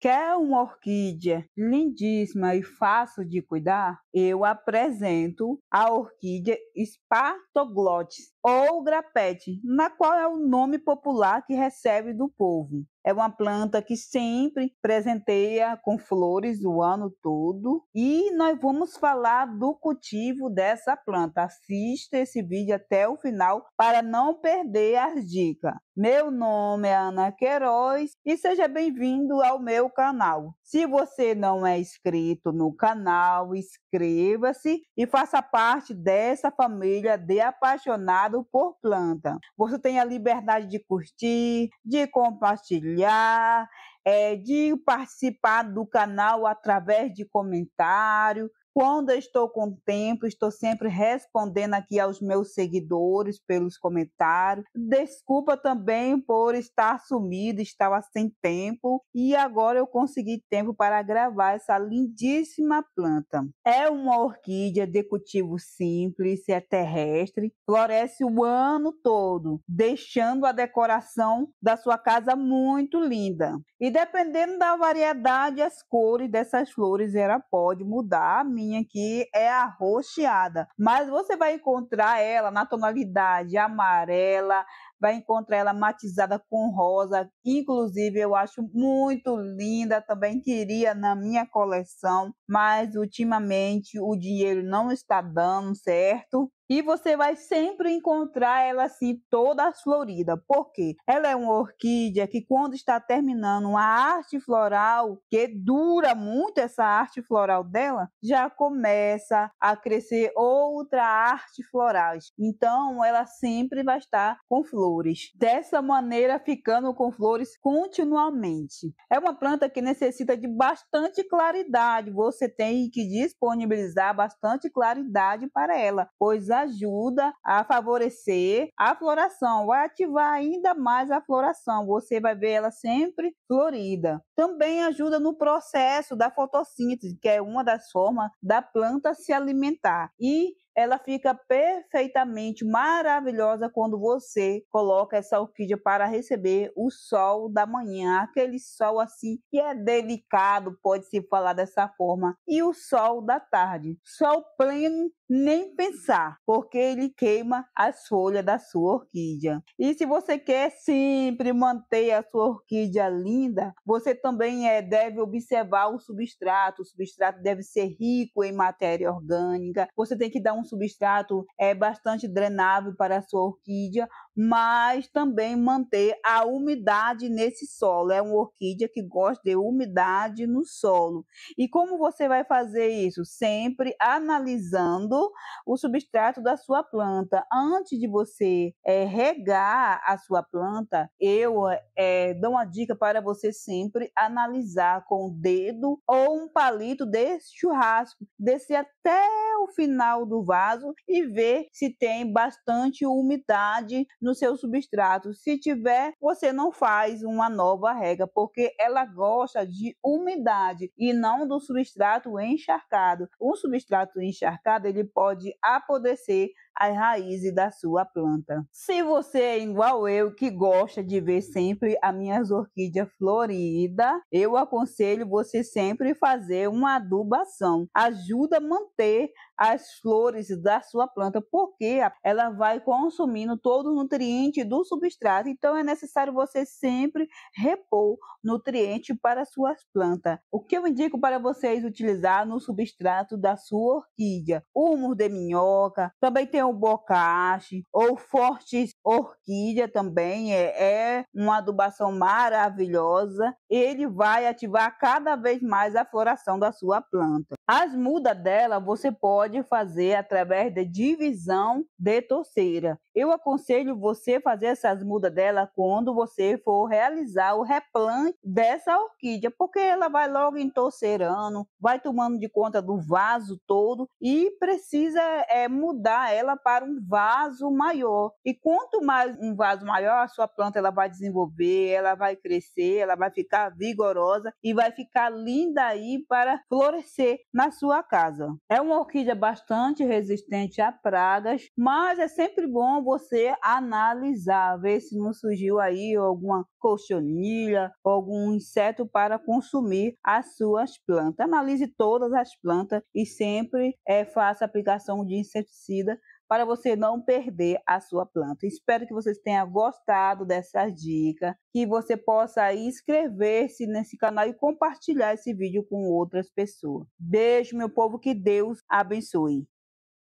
Quer uma orquídea lindíssima e fácil de cuidar? Eu apresento a orquídea Spartoglotis ou grapete, na qual é o nome popular que recebe do povo. É uma planta que sempre presenteia com flores o ano todo. E nós vamos falar do cultivo dessa planta. Assista esse vídeo até o final para não perder as dicas. Meu nome é Ana Queiroz e seja bem-vindo ao meu canal. Se você não é inscrito no canal, inscreva-se e faça parte dessa família de apaixonado por planta. Você tem a liberdade de curtir, de compartilhar olhar, é, de participar do canal através de comentário, quando eu estou com tempo, estou sempre respondendo aqui aos meus seguidores pelos comentários. Desculpa também por estar sumida, estava sem tempo e agora eu consegui tempo para gravar essa lindíssima planta. É uma orquídea de cultivo simples, é terrestre, floresce o ano todo, deixando a decoração da sua casa muito linda. E dependendo da variedade, as cores dessas flores ela pode mudar a minha minha aqui é a rocheada, mas você vai encontrar ela na tonalidade amarela, vai encontrar ela matizada com rosa, inclusive eu acho muito linda, também queria na minha coleção, mas ultimamente o dinheiro não está dando certo e você vai sempre encontrar ela assim toda florida. Por quê? Ela é uma orquídea que quando está terminando uma arte floral, que dura muito essa arte floral dela, já começa a crescer outra arte floral. Então ela sempre vai estar com flores. Dessa maneira ficando com flores continuamente. É uma planta que necessita de bastante claridade. Você tem que disponibilizar bastante claridade para ela, pois a ajuda a favorecer a floração, vai ativar ainda mais a floração. Você vai ver ela sempre florida. Também ajuda no processo da fotossíntese, que é uma das formas da planta se alimentar. E ela fica perfeitamente maravilhosa quando você coloca essa orquídea para receber o sol da manhã, aquele sol assim que é delicado, pode se falar dessa forma, e o sol da tarde. Sol pleno nem pensar, porque ele queima as folhas da sua orquídea. E se você quer sempre manter a sua orquídea linda, você também é, deve observar o substrato. O substrato deve ser rico em matéria orgânica. Você tem que dar um substrato é, bastante drenável para a sua orquídea, mas também manter a umidade nesse solo. É uma orquídea que gosta de umidade no solo. E como você vai fazer isso? Sempre analisando o substrato da sua planta. Antes de você é, regar a sua planta, eu é, dou uma dica para você sempre analisar com o dedo ou um palito desse churrasco, descer até o final do vaso vaso e ver se tem bastante umidade no seu substrato. Se tiver, você não faz uma nova rega, porque ela gosta de umidade e não do substrato encharcado. O substrato encharcado ele pode apodrecer as raízes da sua planta. Se você é igual eu, que gosta de ver sempre as minhas orquídeas floridas, eu aconselho você sempre fazer uma adubação. Ajuda a manter as flores da sua planta, porque ela vai consumindo todo o nutriente do substrato. Então é necessário você sempre repor nutriente para suas plantas. O que eu indico para vocês utilizar no substrato da sua orquídea? Humus de minhoca, também tem o bocage ou fortes orquídea também, é, é uma adubação maravilhosa. Ele vai ativar cada vez mais a floração da sua planta. As mudas dela você pode fazer através da divisão de torceira. Eu aconselho você fazer essas mudas dela quando você for realizar o replante dessa orquídea, porque ela vai logo entorcerando, vai tomando de conta do vaso todo e precisa é, mudar ela para um vaso maior. E quanto mais um vaso maior, a sua planta ela vai desenvolver, ela vai crescer, ela vai ficar vigorosa e vai ficar linda aí para florescer na sua casa. É uma orquídea bastante resistente a pragas, mas é sempre bom você analisar, ver se não surgiu aí alguma colchonilha, algum inseto para consumir as suas plantas. Analise todas as plantas e sempre é, faça aplicação de inseticida para você não perder a sua planta. Espero que vocês tenham gostado dessa dica, que você possa inscrever-se nesse canal e compartilhar esse vídeo com outras pessoas. Beijo, meu povo, que Deus abençoe.